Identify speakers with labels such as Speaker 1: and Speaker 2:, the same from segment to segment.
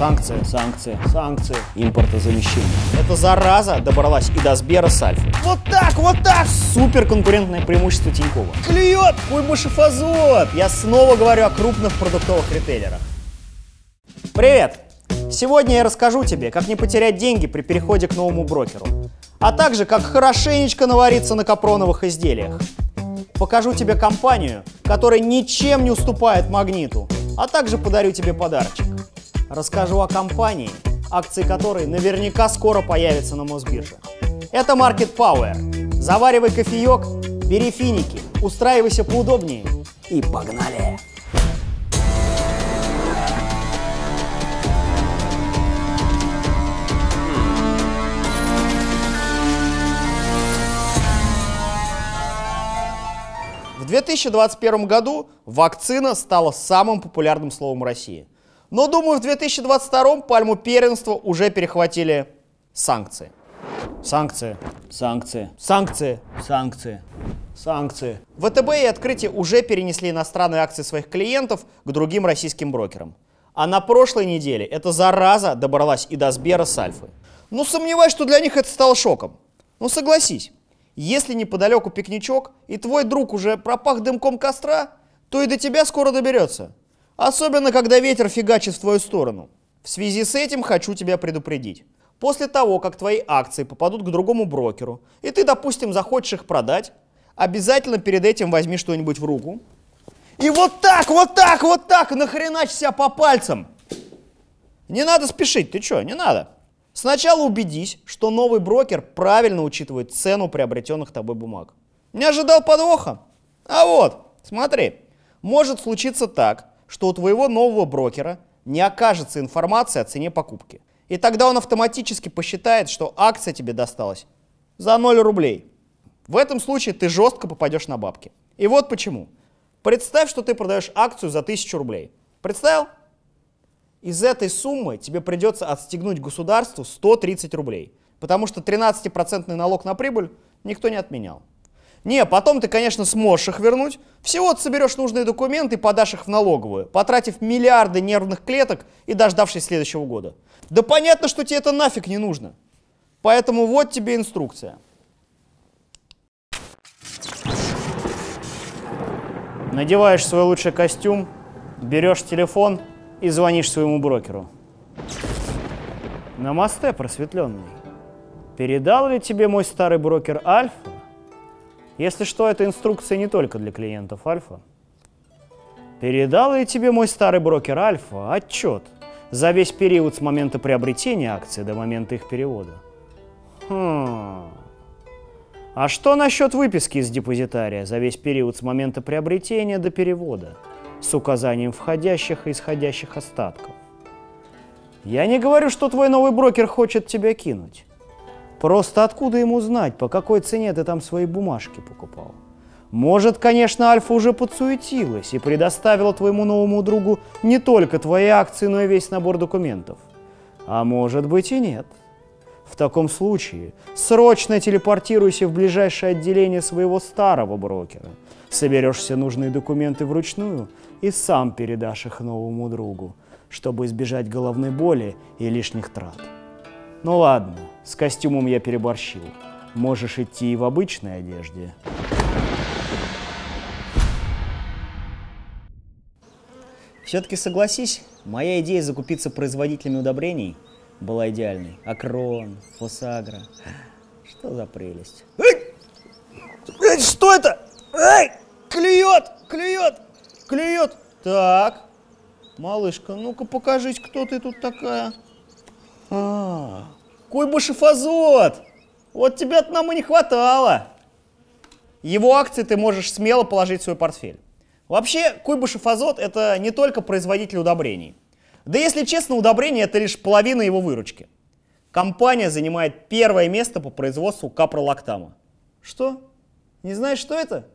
Speaker 1: Санкции, санкции, санкции. Импортозамещение. Эта зараза добралась и до Сбера с Альфой. Вот так, вот так! Супер конкурентное преимущество Тинькова. Клюет! Ой, башифазот! Я снова говорю о крупных продуктовых ритейлерах. Привет! Сегодня я расскажу тебе, как не потерять деньги при переходе к новому брокеру, а также как хорошенечко навариться на капроновых изделиях. Покажу тебе компанию, которая ничем не уступает магниту, а также подарю тебе подарочек расскажу о компании, акции которой наверняка скоро появятся на Мосбирже. Это Market Power. Заваривай кофеек, бери финики, устраивайся поудобнее и погнали! В 2021 году вакцина стала самым популярным словом России. Но, думаю, в 2022 пальму первенства уже перехватили санкции. Санкции. Санкции. Санкции. Санкции. Санкции. ВТБ и открытие уже перенесли иностранные акции своих клиентов к другим российским брокерам. А на прошлой неделе эта зараза добралась и до Сбера с Альфы. Ну, сомневаюсь, что для них это стало шоком. Ну, согласись, если неподалеку пикничок, и твой друг уже пропах дымком костра, то и до тебя скоро доберется. Особенно, когда ветер фигачит в твою сторону. В связи с этим хочу тебя предупредить. После того, как твои акции попадут к другому брокеру, и ты, допустим, захочешь их продать, обязательно перед этим возьми что-нибудь в руку. И вот так, вот так, вот так нахренач себя по пальцам. Не надо спешить, ты что, не надо. Сначала убедись, что новый брокер правильно учитывает цену приобретенных тобой бумаг. Не ожидал подвоха? А вот, смотри, может случиться так, что у твоего нового брокера не окажется информации о цене покупки. И тогда он автоматически посчитает, что акция тебе досталась за 0 рублей. В этом случае ты жестко попадешь на бабки. И вот почему. Представь, что ты продаешь акцию за 1000 рублей. Представил? Из этой суммы тебе придется отстегнуть государству 130 рублей, потому что 13% налог на прибыль никто не отменял. Не, потом ты, конечно, сможешь их вернуть. Всего ты соберешь нужные документы и подашь их в налоговую, потратив миллиарды нервных клеток и дождавшись следующего года. Да понятно, что тебе это нафиг не нужно. Поэтому вот тебе инструкция. Надеваешь свой лучший костюм, берешь телефон и звонишь своему брокеру. Намасте, просветленный. Передал ли тебе мой старый брокер Альфа если что, эта инструкция не только для клиентов Альфа. Передал я тебе, мой старый брокер Альфа, отчет за весь период с момента приобретения акций до момента их перевода. Хм. А что насчет выписки из депозитария за весь период с момента приобретения до перевода с указанием входящих и исходящих остатков? Я не говорю, что твой новый брокер хочет тебя кинуть. Просто откуда ему знать, по какой цене ты там свои бумажки покупал? Может, конечно, Альфа уже подсуетилась и предоставила твоему новому другу не только твои акции, но и весь набор документов. А может быть и нет. В таком случае срочно телепортируйся в ближайшее отделение своего старого брокера. Соберешь все нужные документы вручную и сам передашь их новому другу, чтобы избежать головной боли и лишних трат. Ну ладно, с костюмом я переборщил. Можешь идти и в обычной одежде. Все-таки согласись, моя идея закупиться производителями удобрений была идеальной. Акрон, Фосагра. Что за прелесть? Эй, Эй! что это? Эй, клюет, клюет, клюет. Так, малышка, ну-ка покажись, кто ты тут такая. Куйбышефазот! Вот тебя-то нам и не хватало. Его акции ты можешь смело положить в свой портфель. Вообще, Куйбышефазот — это не только производитель удобрений. Да если честно, удобрения — это лишь половина его выручки. Компания занимает первое место по производству капролактама. Что? Не знаешь, что это?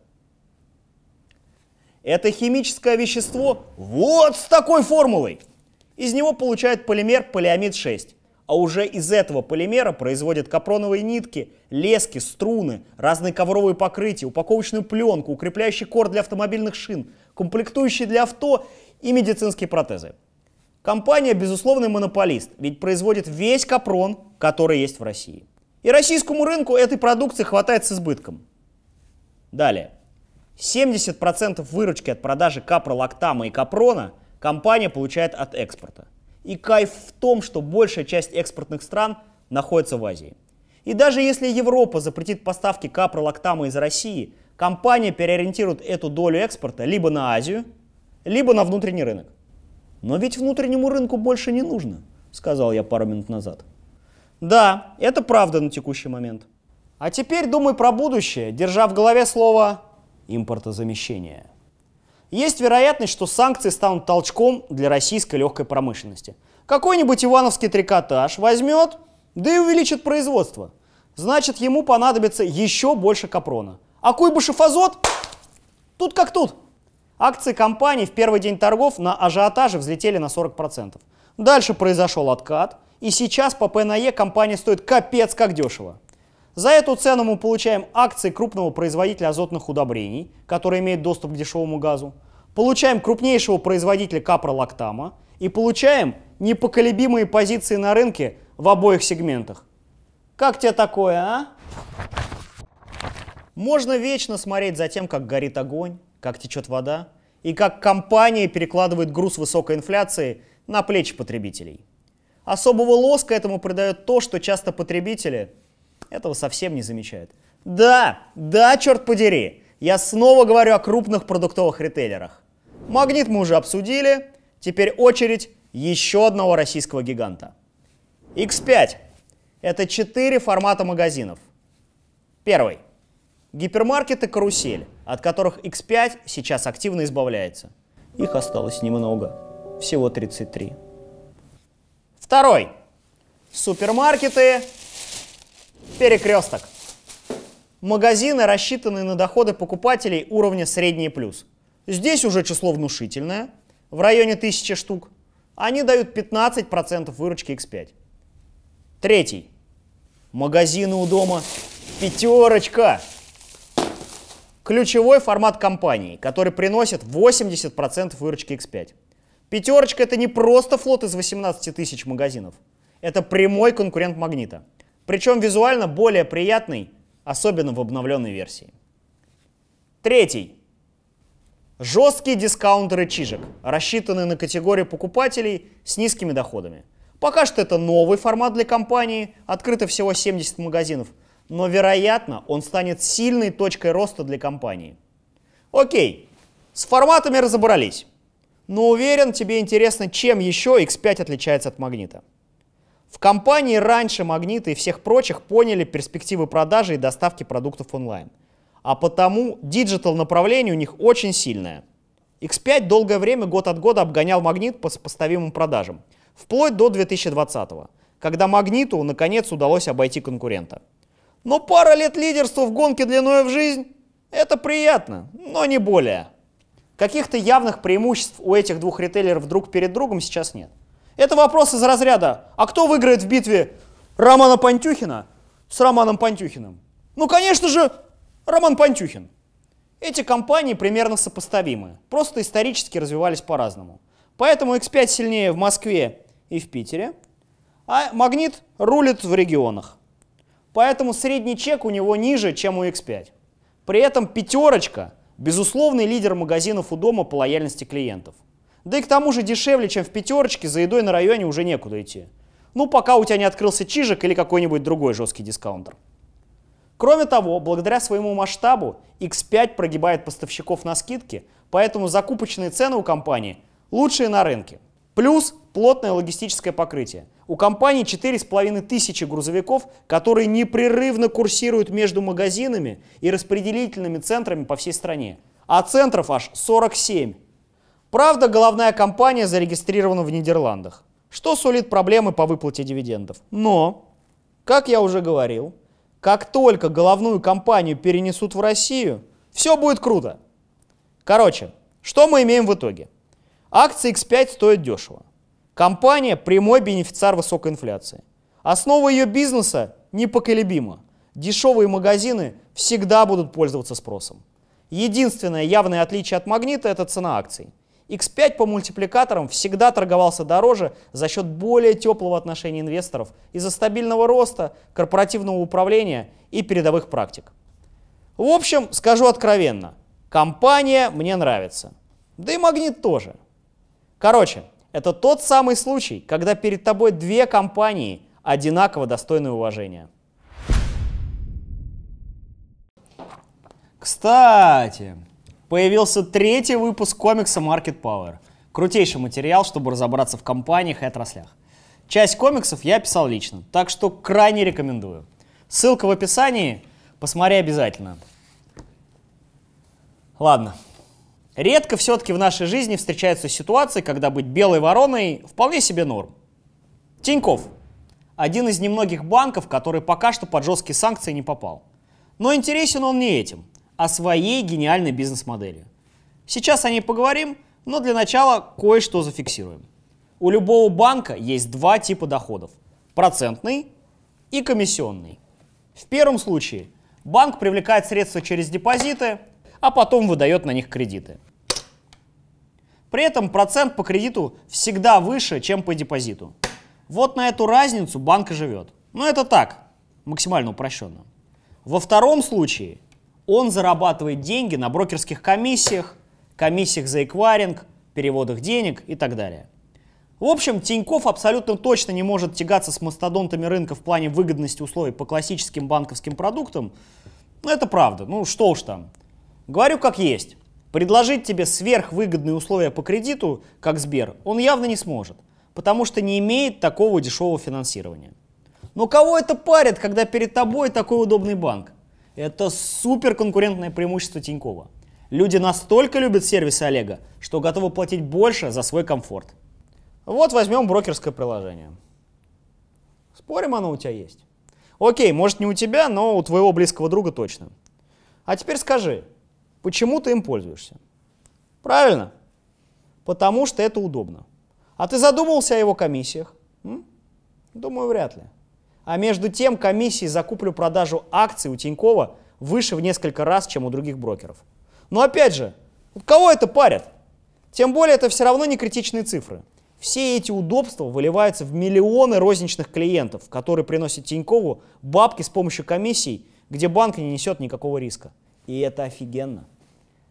Speaker 1: Это химическое вещество вот с такой формулой. Из него получают полимер полиамид 6, а уже из этого полимера производят капроновые нитки, лески, струны, разные ковровые покрытия, упаковочную пленку, укрепляющий кор для автомобильных шин, комплектующие для авто и медицинские протезы. Компания, безусловный монополист, ведь производит весь капрон, который есть в России. И российскому рынку этой продукции хватает с избытком. Далее. 70% выручки от продажи капролактама и капрона компания получает от экспорта. И кайф в том, что большая часть экспортных стран находится в Азии. И даже если Европа запретит поставки капролактама из России, компания переориентирует эту долю экспорта либо на Азию, либо на внутренний рынок. Но ведь внутреннему рынку больше не нужно, сказал я пару минут назад. Да, это правда на текущий момент. А теперь думай про будущее, держа в голове слово импортозамещение есть вероятность, что санкции станут толчком для российской легкой промышленности. Какой-нибудь ивановский трикотаж возьмет, да и увеличит производство. Значит, ему понадобится еще больше капрона. А Куйбышев Азот тут как тут. Акции компании в первый день торгов на ажиотаже взлетели на 40%. Дальше произошел откат, и сейчас по П компания стоит капец как дешево. За эту цену мы получаем акции крупного производителя азотных удобрений, который имеет доступ к дешевому газу, получаем крупнейшего производителя капролактама и получаем непоколебимые позиции на рынке в обоих сегментах. Как тебе такое, а? Можно вечно смотреть за тем, как горит огонь, как течет вода и как компания перекладывает груз высокой инфляции на плечи потребителей. Особого лоска этому придает то, что часто потребители – этого совсем не замечает. Да, да, черт подери, я снова говорю о крупных продуктовых ритейлерах. Магнит мы уже обсудили, теперь очередь еще одного российского гиганта. X5 – это четыре формата магазинов. Первый – гипермаркеты «Карусель», от которых X5 сейчас активно избавляется. Их осталось немного, всего 33. Второй – супермаркеты Перекресток. Магазины рассчитаны на доходы покупателей уровня средний плюс. Здесь уже число внушительное, в районе 1000 штук. Они дают 15% выручки X5. Третий. Магазины у дома. Пятерочка. Ключевой формат компании, который приносит 80% выручки X5. Пятерочка это не просто флот из 18 тысяч магазинов. Это прямой конкурент магнита причем визуально более приятный, особенно в обновленной версии. Третий. Жесткие дискаунтеры чижек, рассчитанные на категорию покупателей с низкими доходами. Пока что это новый формат для компании, открыто всего 70 магазинов, но вероятно он станет сильной точкой роста для компании. Окей, с форматами разобрались, но уверен тебе интересно, чем еще X5 отличается от магнита. В компании раньше «Магнита» и всех прочих поняли перспективы продажи и доставки продуктов онлайн. А потому диджитал направление у них очень сильное. X5 долгое время год от года обгонял «Магнит» по сопоставимым продажам, вплоть до 2020 года, когда «Магниту» наконец удалось обойти конкурента. Но пара лет лидерства в гонке длиной в жизнь – это приятно, но не более. Каких-то явных преимуществ у этих двух ритейлеров друг перед другом сейчас нет. Это вопрос из разряда, а кто выиграет в битве Романа Пантюхина с Романом Пантюхиным? Ну, конечно же, Роман Пантюхин. Эти компании примерно сопоставимы, просто исторически развивались по-разному. Поэтому X5 сильнее в Москве и в Питере, а магнит рулит в регионах. Поэтому средний чек у него ниже, чем у X5. При этом пятерочка – безусловный лидер магазинов у дома по лояльности клиентов. Да и к тому же дешевле, чем в пятерочке, за едой на районе уже некуда идти. Ну, пока у тебя не открылся чижик или какой-нибудь другой жесткий дискаунтер. Кроме того, благодаря своему масштабу X5 прогибает поставщиков на скидки, поэтому закупочные цены у компании лучшие на рынке. Плюс плотное логистическое покрытие. У компании 4,5 тысячи грузовиков, которые непрерывно курсируют между магазинами и распределительными центрами по всей стране. А центров аж 47. Правда, головная компания зарегистрирована в Нидерландах, что сулит проблемы по выплате дивидендов. Но, как я уже говорил, как только головную компанию перенесут в Россию, все будет круто. Короче, что мы имеем в итоге? Акции X5 стоят дешево. Компания – прямой бенефициар высокой инфляции. Основа ее бизнеса непоколебима. Дешевые магазины всегда будут пользоваться спросом. Единственное явное отличие от магнита – это цена акций – X5 по мультипликаторам всегда торговался дороже за счет более теплого отношения инвесторов из-за стабильного роста, корпоративного управления и передовых практик. В общем, скажу откровенно, компания мне нравится. Да и магнит тоже. Короче, это тот самый случай, когда перед тобой две компании одинаково достойны уважения. Кстати, появился третий выпуск комикса Market Power. Крутейший материал, чтобы разобраться в компаниях и отраслях. Часть комиксов я писал лично, так что крайне рекомендую. Ссылка в описании, посмотри обязательно. Ладно. Редко все-таки в нашей жизни встречаются ситуации, когда быть белой вороной вполне себе норм. Тиньков. Один из немногих банков, который пока что под жесткие санкции не попал. Но интересен он не этим – о своей гениальной бизнес-модели. Сейчас о ней поговорим, но для начала кое-что зафиксируем. У любого банка есть два типа доходов – процентный и комиссионный. В первом случае банк привлекает средства через депозиты, а потом выдает на них кредиты. При этом процент по кредиту всегда выше, чем по депозиту. Вот на эту разницу банк и живет. Но это так, максимально упрощенно. Во втором случае он зарабатывает деньги на брокерских комиссиях, комиссиях за эквайринг, переводах денег и так далее. В общем, Тиньков абсолютно точно не может тягаться с мастодонтами рынка в плане выгодности условий по классическим банковским продуктам. Это правда, ну что уж там. Говорю как есть. Предложить тебе сверхвыгодные условия по кредиту, как Сбер, он явно не сможет, потому что не имеет такого дешевого финансирования. Но кого это парит, когда перед тобой такой удобный банк? Это супер конкурентное преимущество Тинькова. Люди настолько любят сервисы Олега, что готовы платить больше за свой комфорт. Вот возьмем брокерское приложение. Спорим, оно у тебя есть? Окей, может не у тебя, но у твоего близкого друга точно. А теперь скажи, почему ты им пользуешься? Правильно? Потому что это удобно. А ты задумывался о его комиссиях? М? Думаю, вряд ли. А между тем комиссии за куплю-продажу акций у Тинькова выше в несколько раз, чем у других брокеров. Но опять же, кого это парят? Тем более это все равно не критичные цифры. Все эти удобства выливаются в миллионы розничных клиентов, которые приносят Тинькову бабки с помощью комиссий, где банк не несет никакого риска. И это офигенно.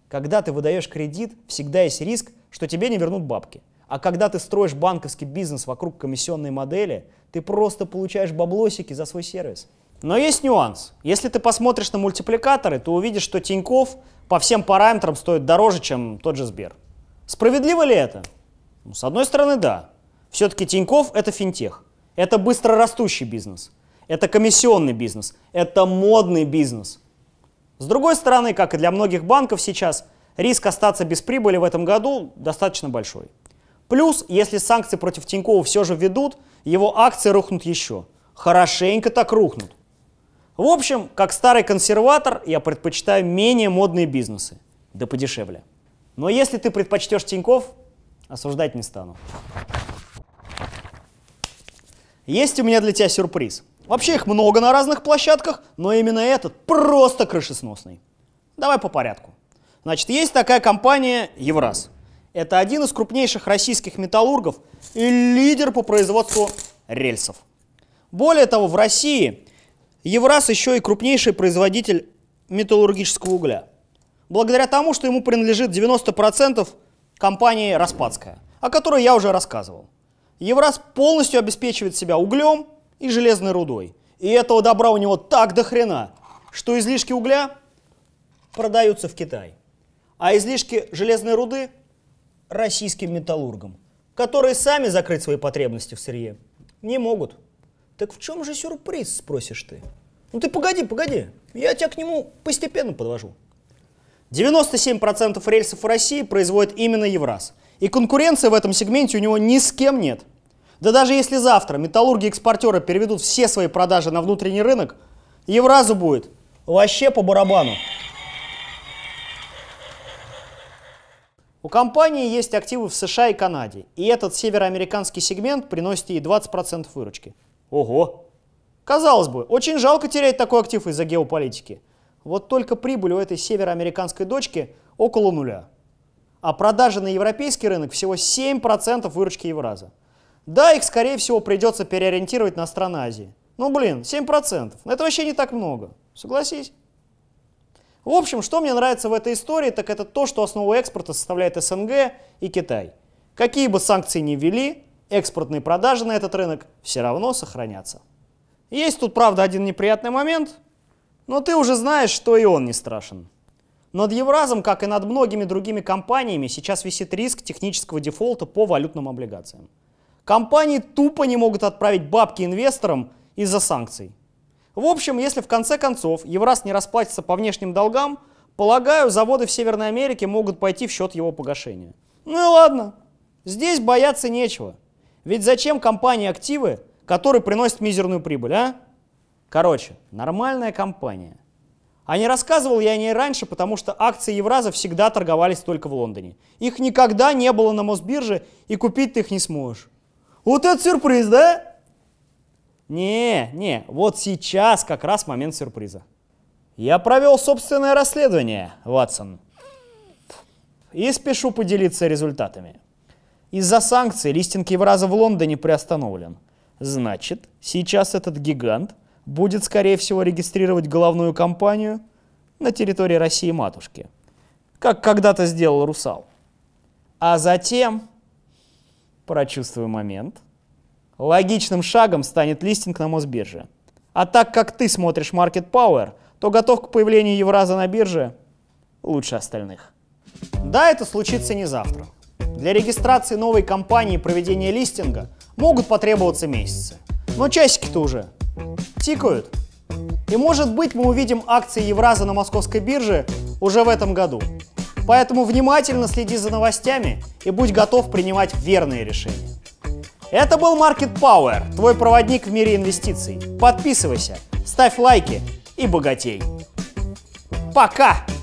Speaker 1: Когда ты выдаешь кредит, всегда есть риск, что тебе не вернут бабки – а когда ты строишь банковский бизнес вокруг комиссионной модели, ты просто получаешь баблосики за свой сервис. Но есть нюанс. Если ты посмотришь на мультипликаторы, то увидишь, что Тиньков по всем параметрам стоит дороже, чем тот же Сбер. Справедливо ли это? Ну, с одной стороны, да. Все-таки Тиньков – это финтех. Это быстрорастущий бизнес. Это комиссионный бизнес. Это модный бизнес. С другой стороны, как и для многих банков сейчас, риск остаться без прибыли в этом году достаточно большой. Плюс, если санкции против Тинькова все же ведут, его акции рухнут еще. Хорошенько так рухнут. В общем, как старый консерватор, я предпочитаю менее модные бизнесы. Да подешевле. Но если ты предпочтешь Тиньков, осуждать не стану. Есть у меня для тебя сюрприз. Вообще их много на разных площадках, но именно этот просто крышесносный. Давай по порядку. Значит, есть такая компания Евраз. Это один из крупнейших российских металлургов и лидер по производству рельсов. Более того, в России Евраз еще и крупнейший производитель металлургического угля. Благодаря тому, что ему принадлежит 90% компании «Распадская», о которой я уже рассказывал. Евраз полностью обеспечивает себя углем и железной рудой. И этого добра у него так до хрена, что излишки угля продаются в Китай, а излишки железной руды российским металлургам, которые сами закрыть свои потребности в сырье не могут. Так в чем же сюрприз, спросишь ты? Ну ты погоди, погоди, я тебя к нему постепенно подвожу. 97% рельсов в России производит именно Евраз. И конкуренции в этом сегменте у него ни с кем нет. Да даже если завтра металлурги-экспортеры переведут все свои продажи на внутренний рынок, Евразу будет вообще по барабану. У компании есть активы в США и Канаде, и этот североамериканский сегмент приносит ей 20% выручки. Ого! Казалось бы, очень жалко терять такой актив из-за геополитики. Вот только прибыль у этой североамериканской дочки около нуля. А продажи на европейский рынок всего 7% выручки Евраза. Да, их, скорее всего, придется переориентировать на страны Азии. Ну, блин, 7%. Это вообще не так много. Согласись? В общем, что мне нравится в этой истории, так это то, что основу экспорта составляет СНГ и Китай. Какие бы санкции ни ввели, экспортные продажи на этот рынок все равно сохранятся. Есть тут, правда, один неприятный момент, но ты уже знаешь, что и он не страшен. Над Евразом, как и над многими другими компаниями, сейчас висит риск технического дефолта по валютным облигациям. Компании тупо не могут отправить бабки инвесторам из-за санкций. В общем, если в конце концов Евраз не расплатится по внешним долгам, полагаю, заводы в Северной Америке могут пойти в счет его погашения. Ну и ладно, здесь бояться нечего. Ведь зачем компании активы, которые приносят мизерную прибыль, а? Короче, нормальная компания. А не рассказывал я о ней раньше, потому что акции Евраза всегда торговались только в Лондоне. Их никогда не было на Мосбирже, и купить ты их не сможешь. Вот это сюрприз, да? Не, не, вот сейчас как раз момент сюрприза. Я провел собственное расследование, Ватсон. И спешу поделиться результатами. Из-за санкций листинг Евраза в Лондоне приостановлен. Значит, сейчас этот гигант будет, скорее всего, регистрировать головную компанию на территории России-матушки. Как когда-то сделал Русал. А затем, прочувствую момент, Логичным шагом станет листинг на Мосбирже. А так как ты смотришь Market Power, то готов к появлению Евраза на бирже лучше остальных. Да, это случится не завтра. Для регистрации новой компании и проведения листинга могут потребоваться месяцы. Но часики-то уже тикают. И может быть мы увидим акции Евраза на московской бирже уже в этом году. Поэтому внимательно следи за новостями и будь готов принимать верные решения. Это был Market Power, твой проводник в мире инвестиций. Подписывайся, ставь лайки и богатей. Пока!